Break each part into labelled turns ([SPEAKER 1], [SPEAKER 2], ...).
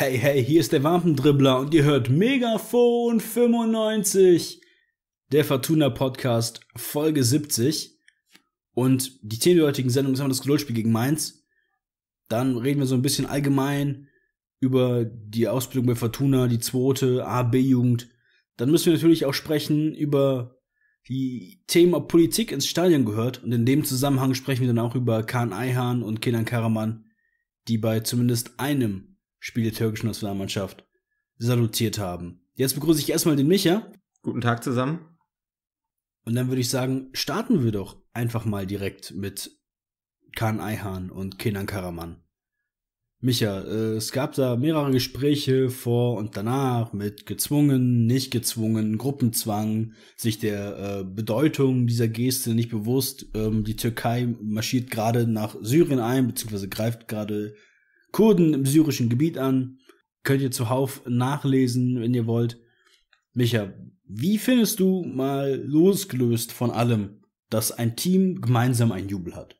[SPEAKER 1] Hey, hey, hier ist der Wampendribbler und ihr hört Megafon 95, der Fortuna Podcast, Folge 70. Und die Themen der heutigen Sendung ist immer das Geduldsspiel gegen Mainz. Dann reden wir so ein bisschen allgemein über die Ausbildung bei Fortuna, die zweite A-B-Jugend. Dann müssen wir natürlich auch sprechen über die Themen, ob Politik ins Stadion gehört. Und in dem Zusammenhang sprechen wir dann auch über Kahn Eihan und Kenan Karaman, die bei zumindest einem Spiel der türkischen Nationalmannschaft salutiert haben. Jetzt begrüße ich erstmal den Micha. Guten Tag zusammen. Und dann würde ich sagen, starten wir doch einfach mal direkt mit Khan Ayhan und Kenan Karaman. Micha, äh, es gab da mehrere Gespräche vor und danach mit gezwungen, nicht gezwungen, Gruppenzwang, sich der äh, Bedeutung dieser Geste nicht bewusst. Ähm, die Türkei marschiert gerade nach Syrien ein, beziehungsweise greift gerade Kurden im syrischen Gebiet an. Könnt ihr zuhauf nachlesen, wenn ihr wollt. Micha, wie findest du mal losgelöst von allem, dass ein Team gemeinsam einen Jubel hat?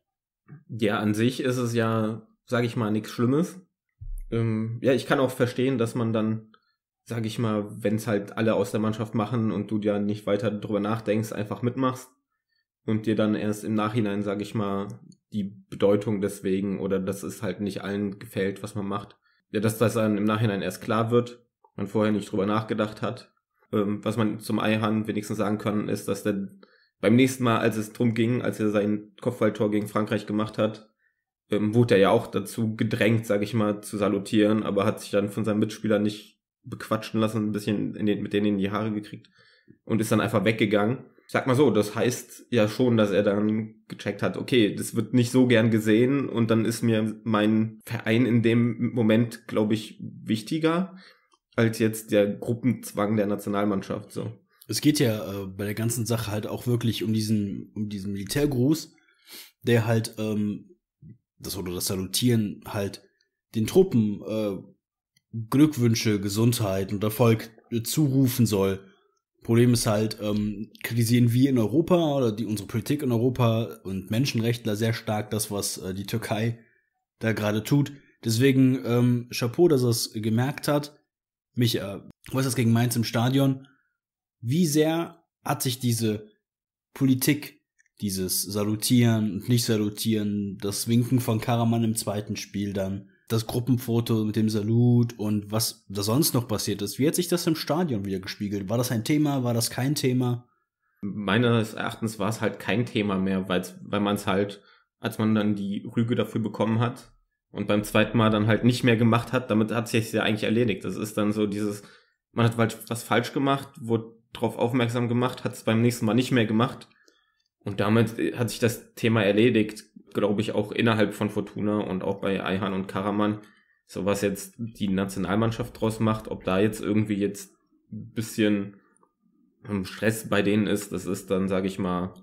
[SPEAKER 2] Ja, an sich ist es ja, sag ich mal, nichts Schlimmes. Ähm, ja, ich kann auch verstehen, dass man dann, sag ich mal, wenn es halt alle aus der Mannschaft machen und du ja nicht weiter drüber nachdenkst, einfach mitmachst und dir dann erst im Nachhinein, sag ich mal, die Bedeutung deswegen oder dass es halt nicht allen gefällt, was man macht. Ja, dass das dann im Nachhinein erst klar wird, man vorher nicht drüber nachgedacht hat. Ähm, was man zum Eihahn wenigstens sagen kann, ist, dass der beim nächsten Mal, als es drum ging, als er sein Kopfballtor gegen Frankreich gemacht hat, ähm, wurde er ja auch dazu gedrängt, sag ich mal, zu salutieren, aber hat sich dann von seinem Mitspieler nicht bequatschen lassen, ein bisschen den, mit denen in die Haare gekriegt und ist dann einfach weggegangen sag mal so, das heißt ja schon, dass er dann gecheckt hat, okay, das wird nicht so gern gesehen und dann ist mir mein Verein in dem Moment, glaube ich, wichtiger als jetzt der Gruppenzwang der Nationalmannschaft so. Es geht
[SPEAKER 1] ja äh, bei der ganzen Sache halt auch wirklich um diesen um diesen Militärgruß, der halt ähm, das oder das Salutieren halt den Truppen äh, Glückwünsche, Gesundheit und Erfolg äh, zurufen soll Problem ist halt, ähm, kritisieren wir in Europa oder die, unsere Politik in Europa und Menschenrechtler sehr stark das, was äh, die Türkei da gerade tut. Deswegen ähm, Chapeau, dass er es gemerkt hat. Mich, äh, was ist das gegen Mainz im Stadion? Wie sehr hat sich diese Politik, dieses Salutieren und Nicht-Salutieren, das Winken von Karaman im zweiten Spiel dann das Gruppenfoto mit dem Salut und was da sonst noch passiert ist. Wie hat sich das im Stadion wieder gespiegelt? War das ein Thema? War das kein
[SPEAKER 2] Thema? Meines Erachtens war es halt kein Thema mehr, weil's, weil man es halt, als man dann die Rüge dafür bekommen hat und beim zweiten Mal dann halt nicht mehr gemacht hat, damit hat sich ja eigentlich erledigt. Das ist dann so dieses, man hat halt was falsch gemacht, wurde drauf aufmerksam gemacht, hat es beim nächsten Mal nicht mehr gemacht und damit äh, hat sich das Thema erledigt, glaube ich, auch innerhalb von Fortuna und auch bei Eihan und Karaman. So was jetzt die Nationalmannschaft draus macht, ob da jetzt irgendwie jetzt ein bisschen hm, Stress bei denen ist, das ist dann, sage ich mal,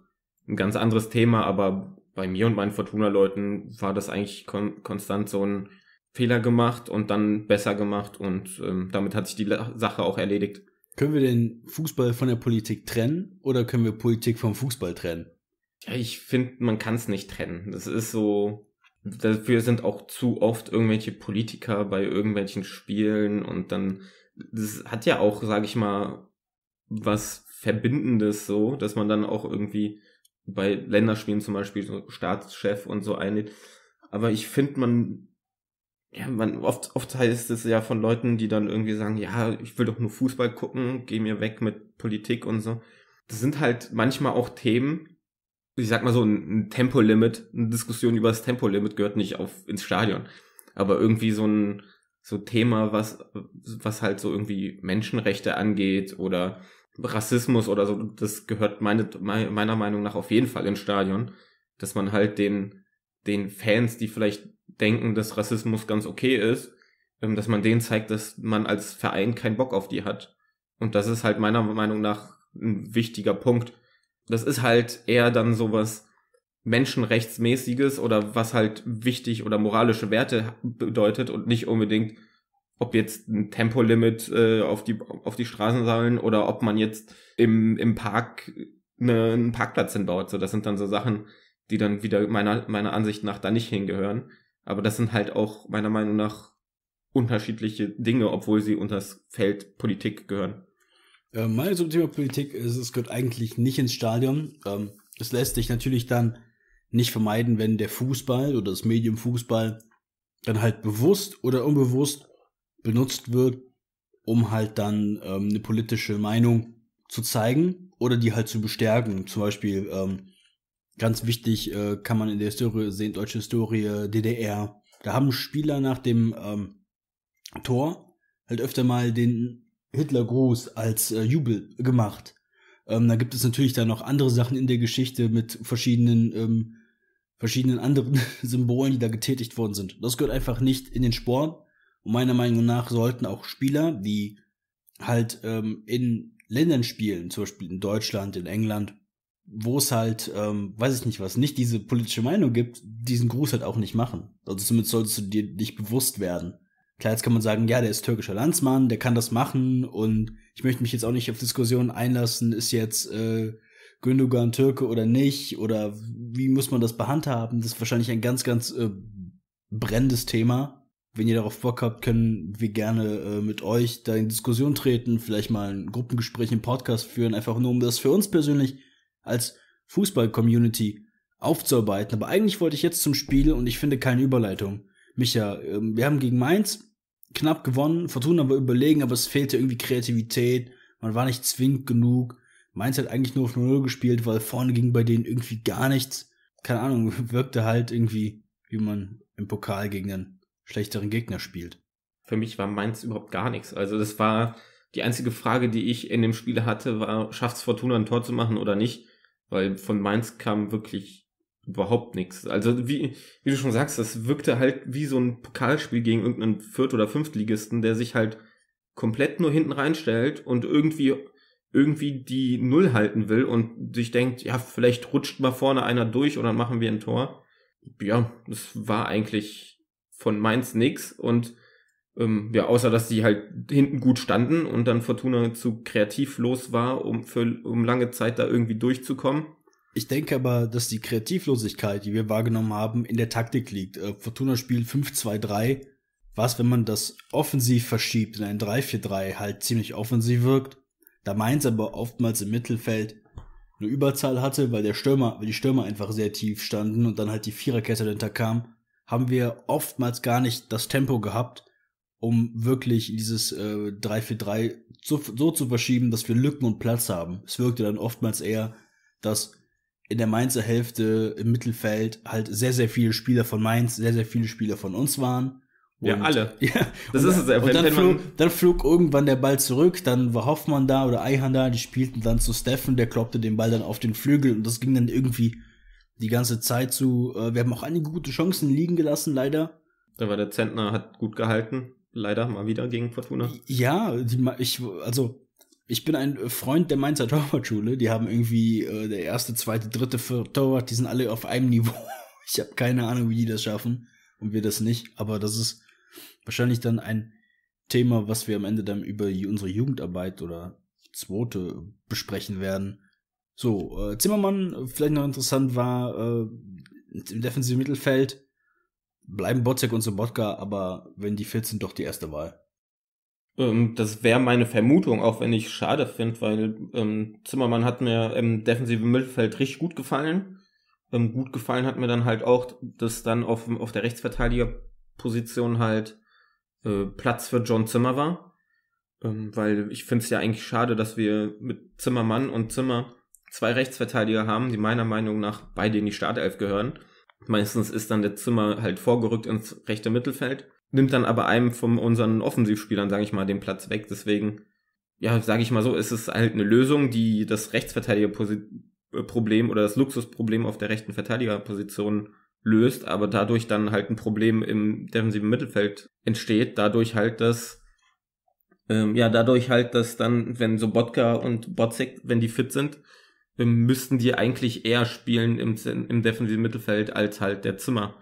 [SPEAKER 2] ein ganz anderes Thema, aber bei mir und meinen Fortuna-Leuten war das eigentlich kon konstant so ein Fehler gemacht und dann besser gemacht und ähm, damit hat sich die Sache auch erledigt. Können wir den Fußball von der Politik trennen oder können wir Politik vom Fußball trennen? Ja, ich finde, man kann es nicht trennen. Das ist so. Dafür sind auch zu oft irgendwelche Politiker bei irgendwelchen Spielen und dann. Das hat ja auch, sag ich mal, was Verbindendes so, dass man dann auch irgendwie bei Länderspielen zum Beispiel so Staatschef und so einlädt. Aber ich finde, man ja, man, oft, oft heißt es ja von Leuten, die dann irgendwie sagen, ja, ich will doch nur Fußball gucken, geh mir weg mit Politik und so. Das sind halt manchmal auch Themen, ich sag mal so, ein, ein Tempolimit, eine Diskussion über das Tempolimit gehört nicht auf ins Stadion. Aber irgendwie so ein so Thema, was, was halt so irgendwie Menschenrechte angeht oder Rassismus oder so, das gehört meine, meiner Meinung nach auf jeden Fall ins Stadion. Dass man halt den, den Fans, die vielleicht denken, dass Rassismus ganz okay ist, ähm, dass man denen zeigt, dass man als Verein keinen Bock auf die hat. Und das ist halt meiner Meinung nach ein wichtiger Punkt das ist halt eher dann sowas Menschenrechtsmäßiges oder was halt wichtig oder moralische Werte bedeutet und nicht unbedingt, ob jetzt ein Tempolimit äh, auf die auf die Straßen sollen oder ob man jetzt im im Park eine, einen Parkplatz hinbaut. So, das sind dann so Sachen, die dann wieder meiner meiner Ansicht nach da nicht hingehören. Aber das sind halt auch meiner Meinung nach unterschiedliche Dinge, obwohl sie unter das Feld Politik gehören.
[SPEAKER 1] Ähm, meine zum Thema Politik ist, es gehört eigentlich nicht ins Stadion. Ähm, es lässt sich natürlich dann nicht vermeiden, wenn der Fußball oder das Medium Fußball dann halt bewusst oder unbewusst benutzt wird, um halt dann ähm, eine politische Meinung zu zeigen oder die halt zu bestärken. Zum Beispiel, ähm, ganz wichtig, äh, kann man in der Historie sehen, deutsche Historie, DDR. Da haben Spieler nach dem ähm, Tor halt öfter mal den Hitlergruß als äh, Jubel gemacht. Ähm, da gibt es natürlich dann noch andere Sachen in der Geschichte mit verschiedenen, ähm, verschiedenen anderen Symbolen, die da getätigt worden sind. Das gehört einfach nicht in den Sport. Und meiner Meinung nach sollten auch Spieler, die halt ähm, in Ländern spielen, zum Beispiel in Deutschland, in England, wo es halt, ähm, weiß ich nicht was, nicht diese politische Meinung gibt, diesen Gruß halt auch nicht machen. Also zumindest solltest du dir nicht bewusst werden. Klar, jetzt kann man sagen, ja, der ist türkischer Landsmann, der kann das machen und ich möchte mich jetzt auch nicht auf Diskussionen einlassen, ist jetzt äh, Gündogan Türke oder nicht oder wie muss man das behandhaben? Das ist wahrscheinlich ein ganz, ganz äh, brennendes Thema. Wenn ihr darauf Bock habt, können wir gerne äh, mit euch da in Diskussion treten, vielleicht mal ein Gruppengespräch, einen Podcast führen, einfach nur um das für uns persönlich als Fußball-Community aufzuarbeiten. Aber eigentlich wollte ich jetzt zum Spiel und ich finde keine Überleitung. Micha, ähm, wir haben gegen Mainz knapp gewonnen, Fortuna war überlegen, aber es fehlte irgendwie Kreativität, man war nicht zwingend genug. Mainz hat eigentlich nur auf 0 gespielt, weil vorne ging bei denen irgendwie gar nichts. Keine Ahnung, wirkte halt
[SPEAKER 2] irgendwie, wie man im Pokal gegen einen schlechteren Gegner spielt. Für mich war Mainz überhaupt gar nichts. Also das war die einzige Frage, die ich in dem Spiel hatte, war, schafft es Fortuna ein Tor zu machen oder nicht? Weil von Mainz kam wirklich überhaupt nichts. Also wie, wie du schon sagst, das wirkte halt wie so ein Pokalspiel gegen irgendeinen Viert- oder Fünftligisten, der sich halt komplett nur hinten reinstellt und irgendwie irgendwie die Null halten will und sich denkt, ja, vielleicht rutscht mal vorne einer durch und dann machen wir ein Tor. Ja, das war eigentlich von Mainz nix und ähm, ja, außer dass die halt hinten gut standen und dann Fortuna zu kreativlos war, um für um lange Zeit da irgendwie durchzukommen
[SPEAKER 1] ich denke aber, dass die Kreativlosigkeit,
[SPEAKER 2] die wir wahrgenommen
[SPEAKER 1] haben, in der Taktik liegt. Äh, Fortuna spielt 5-2-3, was, wenn man das offensiv verschiebt in ein 3-4-3, halt ziemlich offensiv wirkt. Da Mainz aber oftmals im Mittelfeld eine Überzahl hatte, weil der Stürmer, weil die Stürmer einfach sehr tief standen und dann halt die Viererkette dahinter kam, haben wir oftmals gar nicht das Tempo gehabt, um wirklich dieses äh, 3-4-3 so, so zu verschieben, dass wir Lücken und Platz haben. Es wirkte dann oftmals eher, dass in der Mainzer Hälfte im Mittelfeld halt sehr, sehr viele Spieler von Mainz, sehr, sehr viele Spieler von uns waren. Und, ja, alle. Ja, das und, ist es. Wenn, und dann, flog, dann flog irgendwann der Ball zurück, dann war Hoffmann da oder Eihan da, die spielten dann zu Steffen, der kloppte den Ball dann auf den Flügel und das ging dann irgendwie die ganze Zeit zu. Äh, wir haben auch einige gute Chancen liegen gelassen, leider.
[SPEAKER 2] Da war der Zentner, hat gut gehalten, leider mal wieder gegen Fortuna.
[SPEAKER 1] Ja, die, ich, also ich bin ein äh, Freund der Mainzer Torwartschule. Die haben irgendwie äh, der erste, zweite, dritte, vierte Torwart, die sind alle auf einem Niveau. Ich habe keine Ahnung, wie die das schaffen und wir das nicht. Aber das ist wahrscheinlich dann ein Thema, was wir am Ende dann über unsere Jugendarbeit oder zweite besprechen werden. So, äh, Zimmermann, äh, vielleicht noch interessant war, äh, im defensiven
[SPEAKER 2] Mittelfeld bleiben Botzek und
[SPEAKER 1] Sobotka, aber wenn die fit sind, doch die erste Wahl.
[SPEAKER 2] Ähm, das wäre meine Vermutung, auch wenn ich schade finde, weil ähm, Zimmermann hat mir im defensiven Mittelfeld richtig gut gefallen. Ähm, gut gefallen hat mir dann halt auch, dass dann auf, auf der Rechtsverteidigerposition halt äh, Platz für John Zimmer war. Ähm, weil ich finde es ja eigentlich schade, dass wir mit Zimmermann und Zimmer zwei Rechtsverteidiger haben, die meiner Meinung nach beide in die Startelf gehören. Meistens ist dann der Zimmer halt vorgerückt ins rechte Mittelfeld nimmt dann aber einem von unseren Offensivspielern, sage ich mal, den Platz weg. Deswegen, ja, sage ich mal so, ist es halt eine Lösung, die das Rechtsverteidigerproblem äh, oder das Luxusproblem auf der rechten Verteidigerposition löst, aber dadurch dann halt ein Problem im defensiven Mittelfeld entsteht, dadurch halt, dass ähm, ja, dadurch halt, dass dann, wenn so Sobotka und Botzek, wenn die fit sind, ähm, müssten die eigentlich eher spielen im, im defensiven Mittelfeld als halt der Zimmer.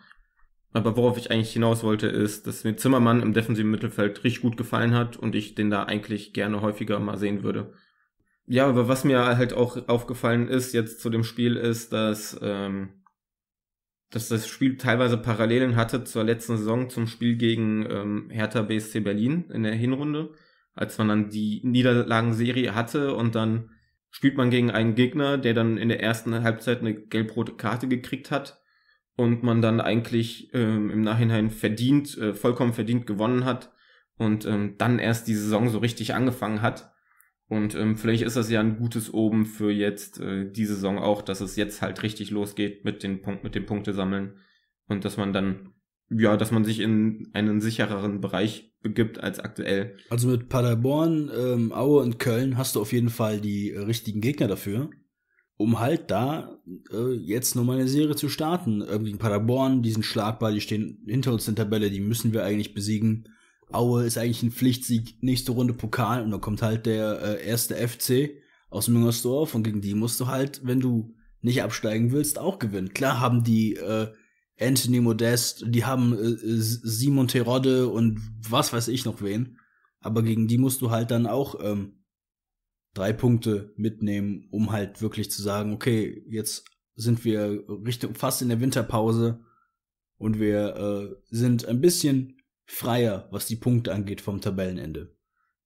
[SPEAKER 2] Aber worauf ich eigentlich hinaus wollte, ist, dass mir Zimmermann im defensiven Mittelfeld richtig gut gefallen hat und ich den da eigentlich gerne häufiger mal sehen würde. Ja, aber was mir halt auch aufgefallen ist jetzt zu dem Spiel ist, dass, ähm, dass das Spiel teilweise Parallelen hatte zur letzten Saison zum Spiel gegen ähm, Hertha BSC Berlin in der Hinrunde, als man dann die Niederlagenserie hatte und dann spielt man gegen einen Gegner, der dann in der ersten Halbzeit eine gelb-rote Karte gekriegt hat und man dann eigentlich ähm, im Nachhinein verdient, äh, vollkommen verdient gewonnen hat und ähm, dann erst die Saison so richtig angefangen hat. Und ähm, vielleicht ist das ja ein gutes Oben für jetzt äh, die Saison auch, dass es jetzt halt richtig losgeht mit den Punkt, mit dem sammeln und dass man dann ja, dass man sich in einen sichereren Bereich begibt als aktuell.
[SPEAKER 1] Also mit Paderborn, ähm, Aue und Köln hast du auf jeden Fall die äh, richtigen Gegner dafür um halt da äh, jetzt nochmal eine Serie zu starten. Irgendwie in Paderborn, diesen Schlagball, die stehen hinter uns in der Tabelle, die müssen wir eigentlich besiegen. Aue ist eigentlich ein Pflichtsieg, nächste Runde Pokal und dann kommt halt der äh, erste FC aus Müngersdorf und gegen die musst du halt, wenn du nicht absteigen willst, auch gewinnen. Klar haben die äh, Anthony Modest, die haben äh, Simon Terodde und was weiß ich noch wen, aber gegen die musst du halt dann auch ähm, drei Punkte mitnehmen, um halt wirklich zu sagen, okay, jetzt sind wir Richtung fast in der Winterpause
[SPEAKER 2] und wir äh,
[SPEAKER 1] sind ein bisschen freier, was die Punkte angeht vom Tabellenende.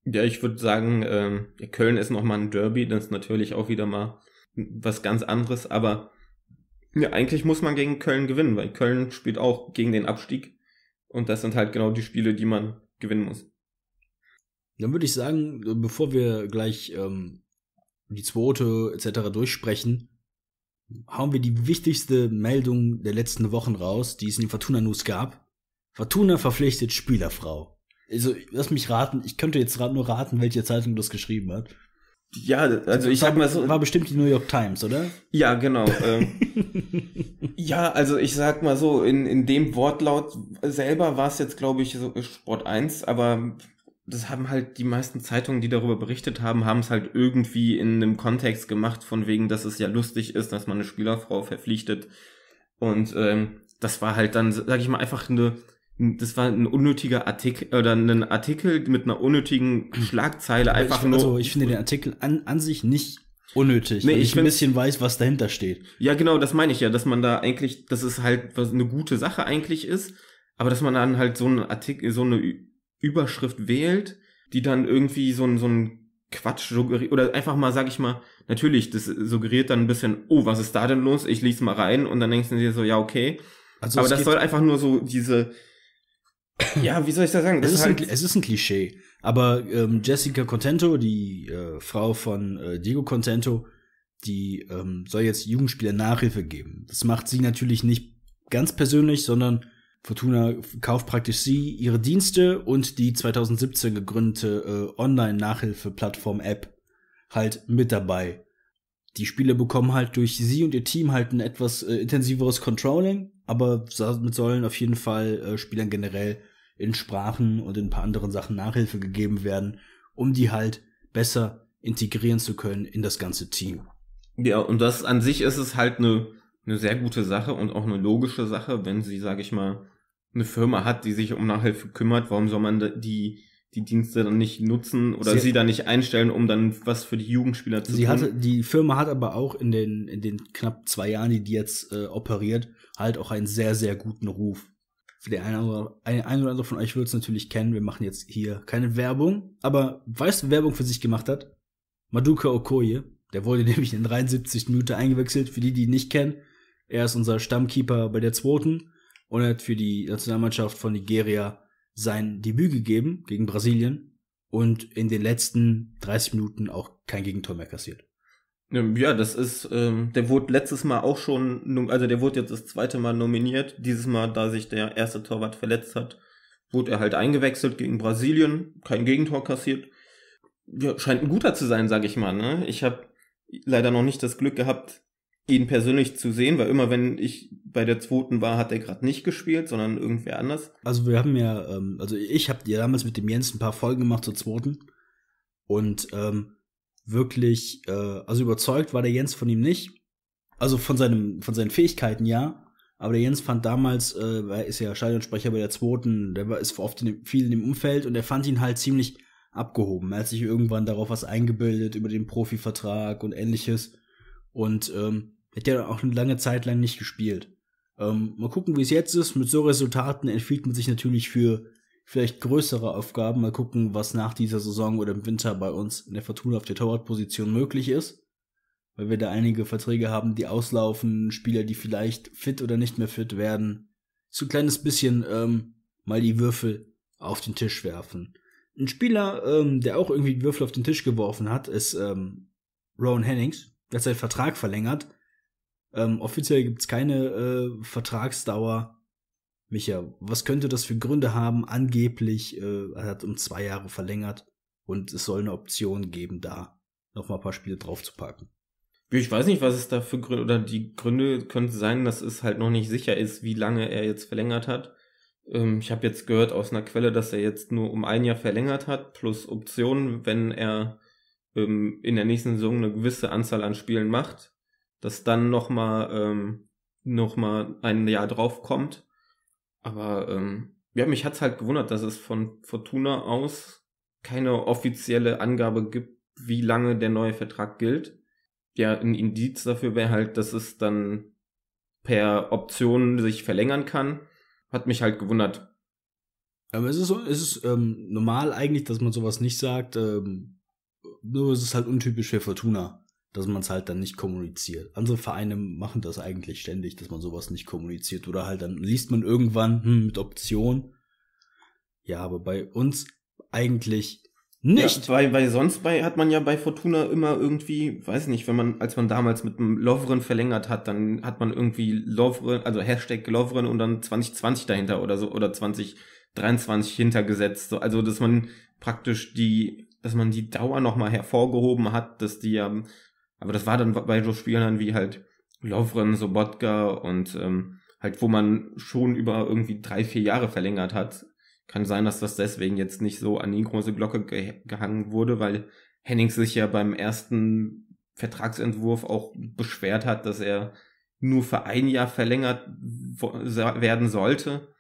[SPEAKER 2] Ja, ich würde sagen, ähm, Köln ist nochmal ein Derby, das ist natürlich auch wieder mal was ganz anderes, aber ja, eigentlich muss man gegen Köln gewinnen, weil Köln spielt auch gegen den Abstieg und das sind halt genau die Spiele, die man gewinnen muss.
[SPEAKER 1] Dann würde ich sagen, äh, bevor wir gleich ähm, die zweite etc. durchsprechen, hauen wir die wichtigste Meldung der letzten Wochen raus, die es in den Fortuna News gab. Fortuna verpflichtet Spielerfrau. Also, lass mich raten, ich könnte jetzt nur raten, welche Zeitung das geschrieben hat.
[SPEAKER 2] Ja, also ich war, hab mal so. War
[SPEAKER 1] bestimmt die New York Times, oder?
[SPEAKER 2] Ja, genau. ähm, ja, also ich sag mal so, in, in dem Wortlaut selber war es jetzt, glaube ich, so Sport 1, aber das haben halt die meisten Zeitungen, die darüber berichtet haben, haben es halt irgendwie in einem Kontext gemacht, von wegen, dass es ja lustig ist, dass man eine Spielerfrau verpflichtet. Und ähm, das war halt dann, sag ich mal, einfach eine, das war ein unnötiger Artikel oder ein Artikel mit einer unnötigen mhm. Schlagzeile Aber also einfach ich, also nur.
[SPEAKER 1] Also ich finde den Artikel an, an sich nicht unnötig, nee, ich, ich ein bisschen
[SPEAKER 2] weiß, was dahinter steht. Ja, genau, das meine ich ja, dass man da eigentlich, dass es halt was eine gute Sache eigentlich ist, aber dass man dann halt so einen Artikel, so eine Überschrift wählt, die dann irgendwie so ein, so ein Quatsch suggeriert, oder einfach mal, sag ich mal, natürlich, das suggeriert dann ein bisschen, oh, was ist da denn los? Ich lies mal rein und dann denkst du dir so, ja, okay. Also Aber das soll einfach nur so diese, ja, wie soll ich das sagen? Das es, ist halt ein, es ist ein Klischee.
[SPEAKER 1] Aber ähm, Jessica Contento, die äh, Frau von äh, Diego Contento, die ähm, soll jetzt Jugendspieler Nachhilfe geben. Das macht sie natürlich nicht ganz persönlich, sondern Fortuna kauft praktisch sie, ihre Dienste und die 2017 gegründete äh, Online-Nachhilfe-Plattform-App halt mit dabei. Die Spieler bekommen halt durch sie und ihr Team halt ein etwas äh, intensiveres Controlling, aber damit sollen auf jeden Fall äh, Spielern generell in Sprachen und in ein paar anderen Sachen Nachhilfe gegeben werden, um die halt besser integrieren zu können in das ganze Team.
[SPEAKER 2] Ja, und das an sich ist es halt eine eine sehr gute Sache und auch eine logische Sache, wenn sie, sage ich mal, eine Firma hat, die sich um Nachhilfe kümmert, warum soll man die die Dienste dann nicht nutzen oder sie, sie dann nicht einstellen, um dann was für die Jugendspieler zu sie tun. Hatte,
[SPEAKER 1] die Firma hat aber auch in den, in den knapp zwei Jahren, die die jetzt äh, operiert, halt auch einen sehr, sehr guten Ruf. Für den einen oder, einen, einen oder anderen von euch wird es natürlich kennen, wir machen jetzt hier keine Werbung, aber weißt du, Werbung für sich gemacht hat? Maduka Okoye, der wurde nämlich in 73 Minuten eingewechselt, für die, die ihn nicht kennen. Er ist unser Stammkeeper bei der zweiten und hat für die Nationalmannschaft von Nigeria sein Debüt gegeben gegen Brasilien und in den letzten 30 Minuten auch kein Gegentor mehr kassiert.
[SPEAKER 2] Ja, das ist, ähm, der wurde letztes Mal auch schon, also der wurde jetzt das zweite Mal nominiert. Dieses Mal, da sich der erste Torwart verletzt hat, wurde er halt eingewechselt gegen Brasilien, kein Gegentor kassiert. Ja, scheint ein guter zu sein, sage ich mal. Ne? Ich habe leider noch nicht das Glück gehabt, ihn persönlich zu sehen, weil immer wenn ich bei der zweiten war, hat er gerade nicht gespielt, sondern irgendwer anders.
[SPEAKER 1] Also wir haben ja, ähm, also ich habe ja damals mit dem Jens ein paar Folgen gemacht zur zweiten und ähm, wirklich, äh, also überzeugt war der Jens von ihm nicht. Also von seinem, von seinen Fähigkeiten ja, aber der Jens fand damals, äh, er ist ja Stadionsprecher bei der zweiten, der war, ist oft in dem, viel in dem Umfeld und er fand ihn halt ziemlich abgehoben. Er hat sich irgendwann darauf was eingebildet über den Profivertrag und ähnliches. Und ähm, hat ja auch eine lange Zeit lang nicht gespielt. Ähm, mal gucken, wie es jetzt ist. Mit so Resultaten empfiehlt man sich natürlich für vielleicht größere Aufgaben. Mal gucken, was nach dieser Saison oder im Winter bei uns in der Fortuna auf der Torwartposition möglich ist. Weil wir da einige Verträge haben, die auslaufen, Spieler, die vielleicht fit oder nicht mehr fit werden. So ein kleines bisschen ähm, mal die Würfel auf den Tisch werfen. Ein Spieler, ähm, der auch irgendwie Würfel auf den Tisch geworfen hat, ist ähm, Rowan Hennings. Der hat seinen Vertrag verlängert. Ähm, offiziell gibt es keine äh, Vertragsdauer. Micha, was könnte das für Gründe haben? Angeblich äh, er hat um zwei Jahre verlängert und es soll eine Option geben, da noch mal ein paar Spiele draufzupacken.
[SPEAKER 2] Ich weiß nicht, was es da für Gründe oder die Gründe könnten sein, dass es halt noch nicht sicher ist, wie lange er jetzt verlängert hat. Ähm, ich habe jetzt gehört aus einer Quelle, dass er jetzt nur um ein Jahr verlängert hat plus Optionen, wenn er ähm, in der nächsten Saison eine gewisse Anzahl an Spielen macht das dann noch mal ähm, noch mal ein Jahr drauf kommt. Aber ähm, ja, mich hat's halt gewundert, dass es von Fortuna aus keine offizielle Angabe gibt, wie lange der neue Vertrag gilt. Ja, ein Indiz dafür wäre halt, dass es dann per Option sich verlängern kann. Hat mich halt gewundert. Aber es ist, so, es ist ähm, normal eigentlich,
[SPEAKER 1] dass man sowas nicht sagt. Ähm, nur es ist halt untypisch für Fortuna dass man es halt dann nicht kommuniziert. Andere Vereine machen das eigentlich ständig, dass man sowas nicht kommuniziert oder halt dann
[SPEAKER 2] liest man irgendwann hm, mit Option. Ja, aber bei uns eigentlich nicht. Ja, weil, weil sonst bei, hat man ja bei Fortuna immer irgendwie, weiß nicht, wenn man, als man damals mit einem Lovren verlängert hat, dann hat man irgendwie Lovren, also Hashtag Lovren und dann 2020 dahinter oder so, oder 2023 hintergesetzt. So, also, dass man praktisch die, dass man die Dauer nochmal hervorgehoben hat, dass die ja aber das war dann bei so Spielern wie halt Lovren, Sobotka und ähm, halt, wo man schon über irgendwie drei, vier Jahre verlängert hat. Kann sein, dass das deswegen jetzt nicht so an die große Glocke geh gehangen wurde, weil Hennings sich ja beim ersten Vertragsentwurf auch beschwert hat, dass er nur für ein Jahr verlängert werden sollte.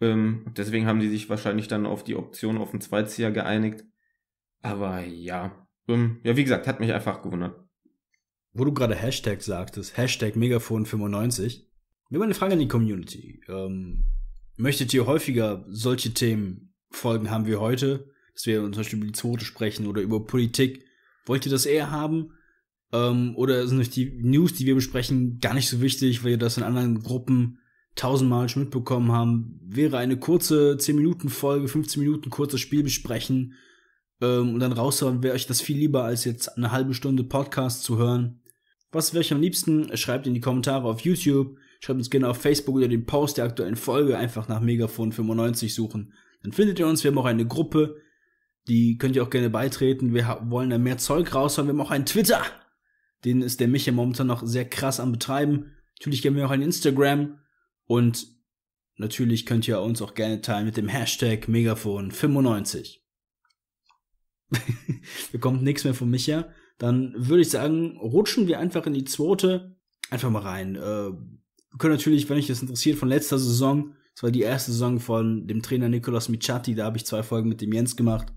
[SPEAKER 2] Ähm, deswegen haben die sich wahrscheinlich dann auf die Option auf ein Zweizieher geeinigt. Aber ja, ähm, ja, wie gesagt, hat mich einfach gewundert
[SPEAKER 1] wo du gerade Hashtag sagtest, Hashtag Megafon95. Wir haben eine Frage an die Community. Ähm, möchtet ihr häufiger solche Themenfolgen haben wie heute, dass wir zum Beispiel über die Zweite sprechen oder über Politik? Wollt ihr das eher haben? Ähm, oder sind euch die News, die wir besprechen, gar nicht so wichtig, weil ihr das in anderen Gruppen tausendmal schon mitbekommen haben? Wäre eine kurze 10-Minuten-Folge, 15 Minuten kurzes Spiel besprechen ähm, und dann raushauen, wäre euch das viel lieber, als jetzt eine halbe Stunde Podcast zu hören? Was wäre euch am liebsten? Schreibt in die Kommentare auf YouTube. Schreibt uns gerne auf Facebook oder den Post der aktuellen Folge. Einfach nach Megafon 95 suchen. Dann findet ihr uns. Wir haben auch eine Gruppe. Die könnt ihr auch gerne beitreten. Wir wollen da mehr Zeug raushauen. Wir haben auch einen Twitter. Den ist der Micha momentan noch sehr krass am Betreiben. Natürlich gerne wir auch ein Instagram. Und natürlich könnt ihr uns auch gerne teilen mit dem Hashtag Megafon 95. Bekommt nichts mehr von Micha dann würde ich sagen, rutschen wir einfach in die zweite, einfach mal rein. Äh, können natürlich, wenn euch das interessiert, von letzter Saison, das war die erste Saison von dem Trainer Nicolas Michatti, da habe ich zwei Folgen mit dem Jens gemacht.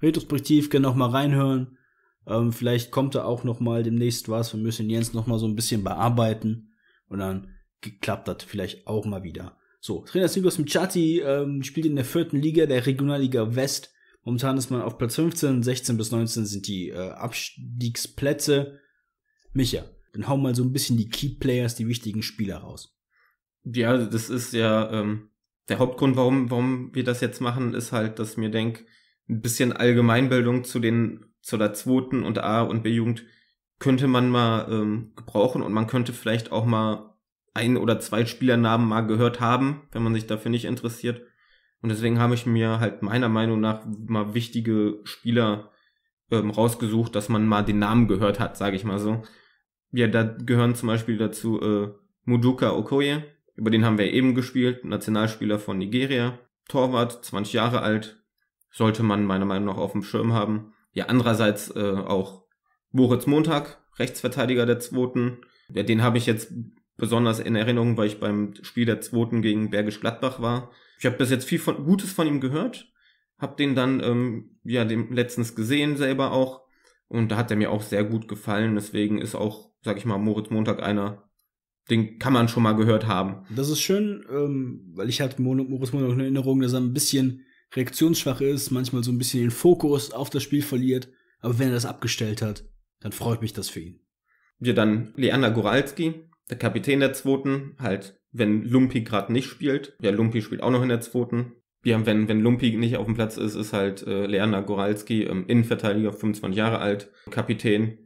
[SPEAKER 1] Retrospektiv, können noch mal reinhören. Ähm, vielleicht kommt da auch noch mal demnächst was. Wir müssen Jens noch mal so ein bisschen bearbeiten und dann klappt das vielleicht auch mal wieder. So, Trainer Nicolas Michatti ähm, spielt in der vierten Liga, der Regionalliga West Momentan ist man auf Platz 15, 16 bis 19 sind die äh, Abstiegsplätze. Micha, dann hau mal so ein bisschen die Key Players, die wichtigen Spieler raus.
[SPEAKER 2] Ja, das ist ja ähm, der Hauptgrund, warum, warum wir das jetzt machen, ist halt, dass mir denk, ein bisschen Allgemeinbildung zu den zu der zweiten und A und B-Jugend könnte man mal ähm, gebrauchen und man könnte vielleicht auch mal ein oder zwei Spielernamen mal gehört haben, wenn man sich dafür nicht interessiert. Und deswegen habe ich mir halt meiner Meinung nach mal wichtige Spieler ähm, rausgesucht, dass man mal den Namen gehört hat, sage ich mal so. Ja, da gehören zum Beispiel dazu äh, Muduka Okoye, über den haben wir eben gespielt, Nationalspieler von Nigeria, Torwart, 20 Jahre alt, sollte man meiner Meinung nach auf dem Schirm haben. Ja, andererseits äh, auch Moritz Montag, Rechtsverteidiger der Zweiten, ja, den habe ich jetzt besonders in Erinnerung, weil ich beim Spiel der Zweiten gegen Bergisch Gladbach war ich habe bis jetzt viel von, Gutes von ihm gehört, habe den dann ähm, ja dem letztens gesehen selber auch und da hat er mir auch sehr gut gefallen. Deswegen ist auch, sag ich mal, Moritz Montag einer, den kann man schon mal gehört haben.
[SPEAKER 1] Das ist schön, ähm, weil ich halt Moritz Montag eine Erinnerung, dass er ein bisschen reaktionsschwach ist, manchmal so ein bisschen den Fokus auf das Spiel verliert. Aber wenn er das abgestellt hat, dann freut mich das für ihn.
[SPEAKER 2] Wir ja, dann Leander Goralski, der Kapitän der zweiten, halt wenn Lumpi gerade nicht spielt. Ja, Lumpi spielt auch noch in der zweiten. Wir haben, wenn, wenn Lumpi nicht auf dem Platz ist, ist halt äh, Leander Goralski, ähm, Innenverteidiger, 25 Jahre alt, Kapitän.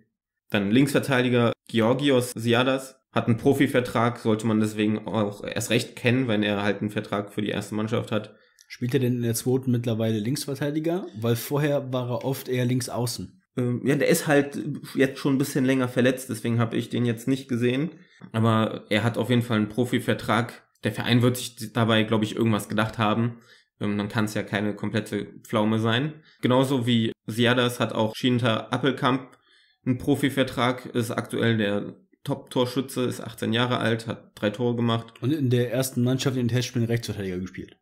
[SPEAKER 2] Dann Linksverteidiger Georgios Siadas hat einen Profivertrag, sollte man deswegen auch erst recht kennen, wenn er halt einen Vertrag für die erste Mannschaft hat.
[SPEAKER 1] Spielt er denn in der zweiten mittlerweile Linksverteidiger? Weil vorher war er oft eher links außen. Ähm,
[SPEAKER 2] ja, der ist halt jetzt schon ein bisschen länger verletzt, deswegen habe ich den jetzt nicht gesehen. Aber er hat auf jeden Fall einen Profivertrag. Der Verein wird sich dabei, glaube ich, irgendwas gedacht haben. Ähm, dann kann es ja keine komplette Pflaume sein. Genauso wie Siadas hat auch Schinter Appelkamp einen Profivertrag, ist aktuell der Top-Torschütze, ist 18 Jahre alt, hat drei Tore gemacht. Und in der ersten Mannschaft in den Testspielen Rechtsverteidiger gespielt.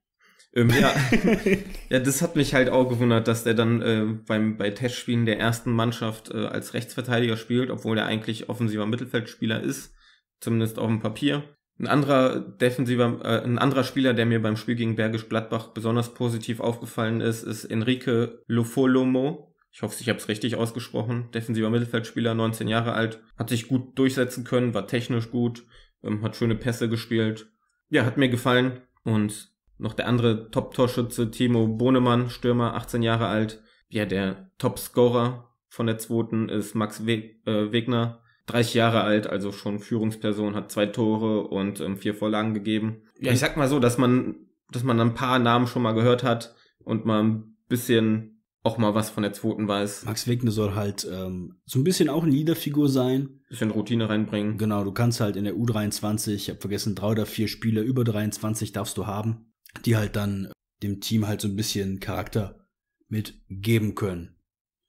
[SPEAKER 2] Ähm, ja. ja, das hat mich halt auch gewundert, dass der dann äh, beim, bei Testspielen der ersten Mannschaft äh, als Rechtsverteidiger spielt, obwohl er eigentlich offensiver Mittelfeldspieler ist, zumindest auf dem Papier. Ein anderer defensiver, äh, ein anderer Spieler, der mir beim Spiel gegen Bergisch Gladbach besonders positiv aufgefallen ist, ist Enrique Lofolomo. Ich hoffe, ich habe es richtig ausgesprochen. Defensiver Mittelfeldspieler, 19 Jahre alt, hat sich gut durchsetzen können, war technisch gut, ähm, hat schöne Pässe gespielt. Ja, hat mir gefallen und noch der andere Top-Torschütze, Timo Bonemann, Stürmer, 18 Jahre alt. Ja, der Top-Scorer von der zweiten ist Max We äh, Wegner, 30 Jahre alt, also schon Führungsperson, hat zwei Tore und ähm, vier Vorlagen gegeben. Ja, ich sag mal so, dass man, dass man ein paar Namen schon mal gehört hat und mal ein bisschen auch mal was von der zweiten weiß. Max
[SPEAKER 1] Wegner soll halt ähm, so ein bisschen auch eine Liederfigur sein. Bisschen Routine reinbringen. Genau, du kannst halt in der U23, ich habe vergessen, drei oder vier Spieler über 23 darfst du haben die halt dann dem Team halt so ein bisschen Charakter mitgeben können.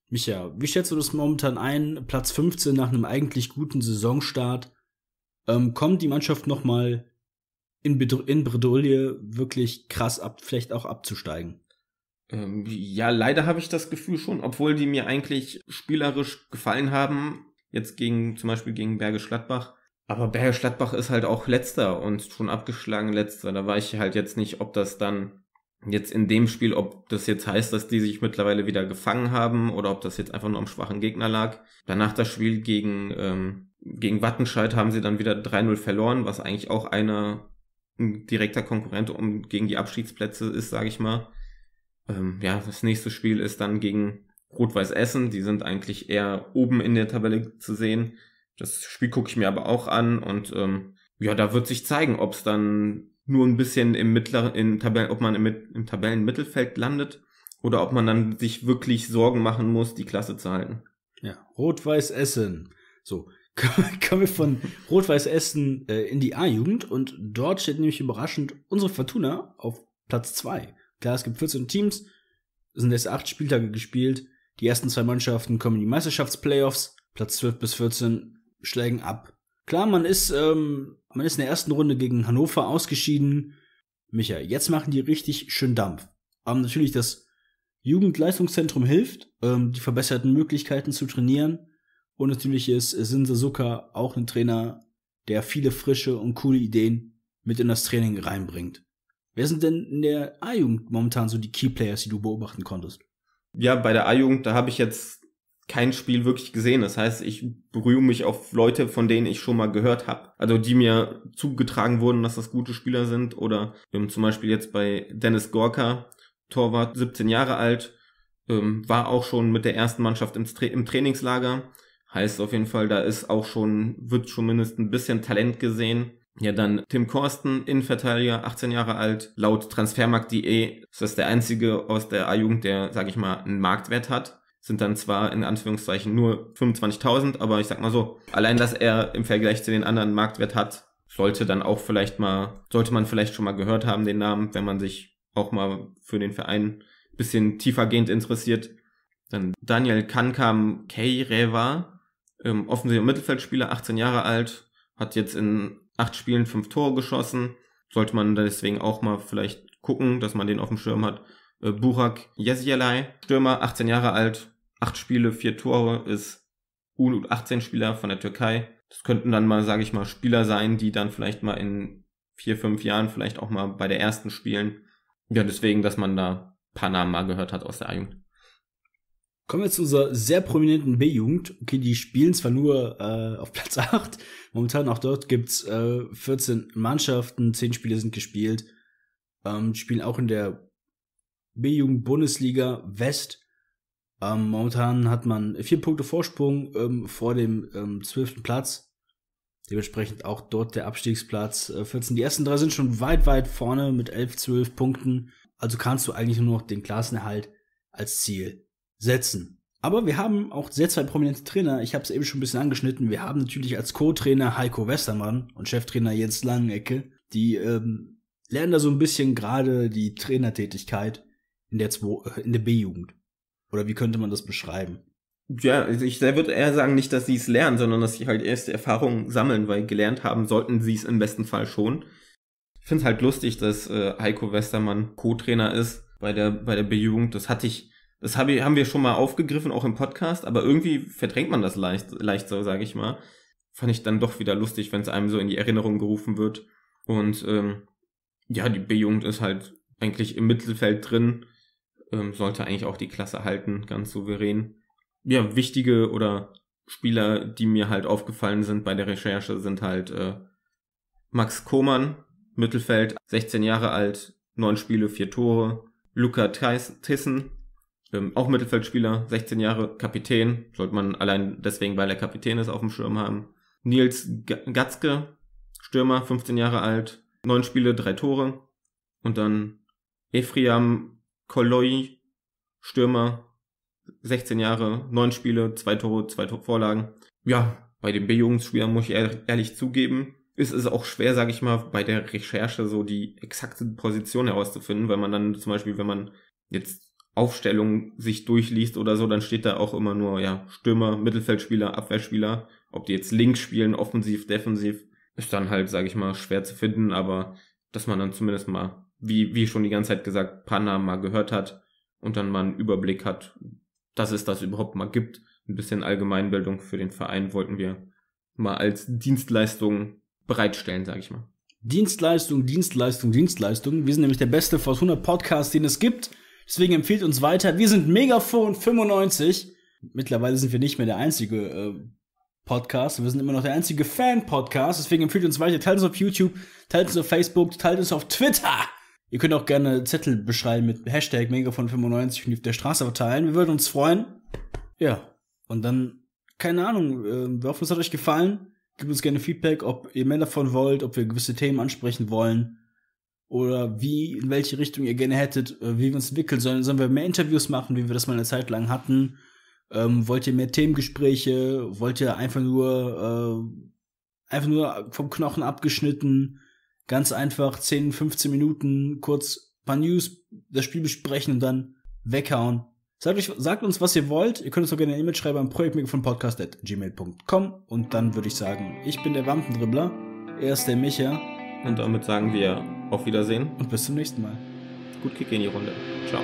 [SPEAKER 1] Micha, wie schätzt du das momentan ein? Platz 15 nach einem eigentlich guten Saisonstart. Ähm, kommt die Mannschaft nochmal in, Bedr in Bredouille
[SPEAKER 2] wirklich krass ab, vielleicht auch abzusteigen? Ähm, ja, leider habe ich das Gefühl schon, obwohl die mir eigentlich spielerisch gefallen haben. Jetzt gegen, zum Beispiel gegen Bergisch Gladbach aber Berger Gladbach ist halt auch letzter und schon abgeschlagen letzter. Da weiß ich halt jetzt nicht, ob das dann jetzt in dem Spiel, ob das jetzt heißt, dass die sich mittlerweile wieder gefangen haben oder ob das jetzt einfach nur am schwachen Gegner lag. Danach das Spiel gegen, ähm, gegen Wattenscheid haben sie dann wieder 3-0 verloren, was eigentlich auch einer ein direkter Konkurrent um gegen die Abschiedsplätze ist, sage ich mal. Ähm, ja, das nächste Spiel ist dann gegen Rot-Weiß Essen. Die sind eigentlich eher oben in der Tabelle zu sehen. Das Spiel gucke ich mir aber auch an und ähm, ja, da wird sich zeigen, ob es dann nur ein bisschen im mittleren, in Tabellen, ob man im, im Tabellenmittelfeld landet oder ob man dann sich wirklich Sorgen machen muss, die Klasse zu halten. Ja,
[SPEAKER 1] Rot-Weiß Essen. So, kommen wir von Rot-Weiß Essen äh, in die A-Jugend und dort steht nämlich überraschend unsere Fortuna auf Platz 2. Klar, es gibt 14 Teams, sind erst acht Spieltage gespielt. Die ersten zwei Mannschaften kommen in die Meisterschaftsplayoffs. Platz 12 bis 14 steigen ab. Klar, man ist, ähm, man ist in der ersten Runde gegen Hannover ausgeschieden. Micha, jetzt machen die richtig schön Dampf. Haben natürlich das Jugendleistungszentrum hilft, ähm, die verbesserten Möglichkeiten zu trainieren. Und natürlich ist Sinse Suka auch ein Trainer, der viele frische und coole Ideen mit in das Training reinbringt. Wer sind denn in der A-Jugend momentan so die Key Players, die du beobachten konntest?
[SPEAKER 2] Ja, bei der A-Jugend, da habe ich jetzt kein Spiel wirklich gesehen. Das heißt, ich berühre mich auf Leute, von denen ich schon mal gehört habe. Also die mir zugetragen wurden, dass das gute Spieler sind. Oder ähm, zum Beispiel jetzt bei Dennis Gorka, Torwart, 17 Jahre alt, ähm, war auch schon mit der ersten Mannschaft im, Tra im Trainingslager. Heißt auf jeden Fall, da ist auch schon, wird schon mindestens ein bisschen Talent gesehen. Ja, dann Tim Korsten, Innenverteidiger, 18 Jahre alt, laut transfermarkt.de ist das der einzige aus der A-Jugend, der, sag ich mal, einen Marktwert hat sind dann zwar in Anführungszeichen nur 25.000, aber ich sag mal so, allein, dass er im Vergleich zu den anderen Marktwert hat, sollte dann auch vielleicht mal, sollte man vielleicht schon mal gehört haben, den Namen, wenn man sich auch mal für den Verein bisschen tiefergehend interessiert. Dann Daniel Kankam Keireva, ähm, offensiver Mittelfeldspieler, 18 Jahre alt, hat jetzt in acht Spielen fünf Tore geschossen. Sollte man deswegen auch mal vielleicht gucken, dass man den auf dem Schirm hat. Äh, Burak Yesielai, Stürmer, 18 Jahre alt, acht Spiele, vier Tore ist U18-Spieler von der Türkei. Das könnten dann mal, sage ich mal, Spieler sein, die dann vielleicht mal in vier, fünf Jahren vielleicht auch mal bei der ersten spielen. Ja, deswegen, dass man da paar Namen mal gehört hat aus der A-Jugend.
[SPEAKER 1] Kommen wir zu unserer sehr prominenten B-Jugend. Okay, die spielen zwar nur äh, auf Platz 8. Momentan auch dort gibt's äh, 14 Mannschaften, 10 Spiele sind gespielt. Ähm, spielen auch in der B-Jugend Bundesliga West ähm, momentan hat man vier Punkte Vorsprung ähm, vor dem ähm, zwölften Platz. Dementsprechend auch dort der Abstiegsplatz äh, 14. Die ersten drei sind schon weit, weit vorne mit 11, 12 Punkten. Also kannst du eigentlich nur noch den Klassenerhalt als Ziel setzen. Aber wir haben auch sehr zwei prominente Trainer. Ich habe es eben schon ein bisschen angeschnitten. Wir haben natürlich als Co-Trainer Heiko Westermann und Cheftrainer Jens Langenecke. Die ähm, lernen da so ein bisschen gerade die Trainertätigkeit in der, Zwo äh, in der B-Jugend. Oder wie könnte man das beschreiben?
[SPEAKER 2] Ja, also ich würde eher sagen, nicht, dass sie es lernen, sondern dass sie halt erste Erfahrungen sammeln, weil gelernt haben sollten sie es im besten Fall schon. Ich finde es halt lustig, dass äh, Heiko Westermann Co-Trainer ist bei der, bei der B-Jugend. Das hatte ich, das hab ich, haben wir schon mal aufgegriffen, auch im Podcast, aber irgendwie verdrängt man das leicht, leicht so, sage ich mal. Fand ich dann doch wieder lustig, wenn es einem so in die Erinnerung gerufen wird. Und ähm, ja, die B-Jugend ist halt eigentlich im Mittelfeld drin ähm, sollte eigentlich auch die Klasse halten, ganz souverän. Ja, wichtige oder Spieler, die mir halt aufgefallen sind bei der Recherche, sind halt äh, Max Koman, Mittelfeld, 16 Jahre alt, 9 Spiele, 4 Tore. Luca Tissen, ähm, auch Mittelfeldspieler, 16 Jahre, Kapitän, sollte man allein deswegen, weil er Kapitän ist, auf dem Schirm haben. Nils G Gatzke, Stürmer, 15 Jahre alt, 9 Spiele, 3 Tore. Und dann Efriam Koloi, Stürmer, 16 Jahre, 9 Spiele, 2 Tore, 2 Vorlagen. Ja, bei den B-Jugendspielern muss ich ehrlich, zugeben, ist es auch schwer, sage ich mal, bei der Recherche so die exakte Position herauszufinden, weil man dann zum Beispiel, wenn man jetzt Aufstellungen sich durchliest oder so, dann steht da auch immer nur, ja, Stürmer, Mittelfeldspieler, Abwehrspieler, ob die jetzt links spielen, offensiv, defensiv, ist dann halt, sage ich mal, schwer zu finden, aber dass man dann zumindest mal wie, wie schon die ganze Zeit gesagt, Panna mal gehört hat und dann mal einen Überblick hat, dass es das überhaupt mal gibt. Ein bisschen Allgemeinbildung für den Verein wollten wir mal als Dienstleistung bereitstellen, sage ich mal. Dienstleistung, Dienstleistung, Dienstleistung.
[SPEAKER 1] Wir sind nämlich der beste Force 100 Podcast, den es gibt. Deswegen empfiehlt uns weiter. Wir sind Megafon 95. Mittlerweile sind wir nicht mehr der einzige äh, Podcast. Wir sind immer noch der einzige Fan-Podcast. Deswegen empfiehlt uns weiter. Teilt uns auf YouTube, teilt uns auf Facebook, teilt uns auf Twitter. Ihr könnt auch gerne Zettel beschreiben mit Hashtag Megafon95 und auf der Straße verteilen. Wir würden uns freuen. Ja. Und dann, keine Ahnung, äh, wir hoffen, es hat euch gefallen. Gebt uns gerne Feedback, ob ihr mehr davon wollt, ob wir gewisse Themen ansprechen wollen. Oder wie, in welche Richtung ihr gerne hättet, äh, wie wir uns entwickeln sollen. Sollen wir mehr Interviews machen, wie wir das mal eine Zeit lang hatten? Ähm, wollt ihr mehr Themengespräche? Wollt ihr einfach nur, äh, einfach nur vom Knochen abgeschnitten? ganz einfach 10, 15 Minuten kurz paar News, das Spiel besprechen und dann weghauen. Sagt, euch, sagt uns, was ihr wollt. Ihr könnt uns auch gerne eine E-Mail schreiben am Projektmik und dann würde ich sagen, ich bin der Wampendribbler, er ist der Micha.
[SPEAKER 2] Und damit sagen wir auf Wiedersehen. Und bis zum nächsten Mal. Gut Kick in die Runde. Ciao.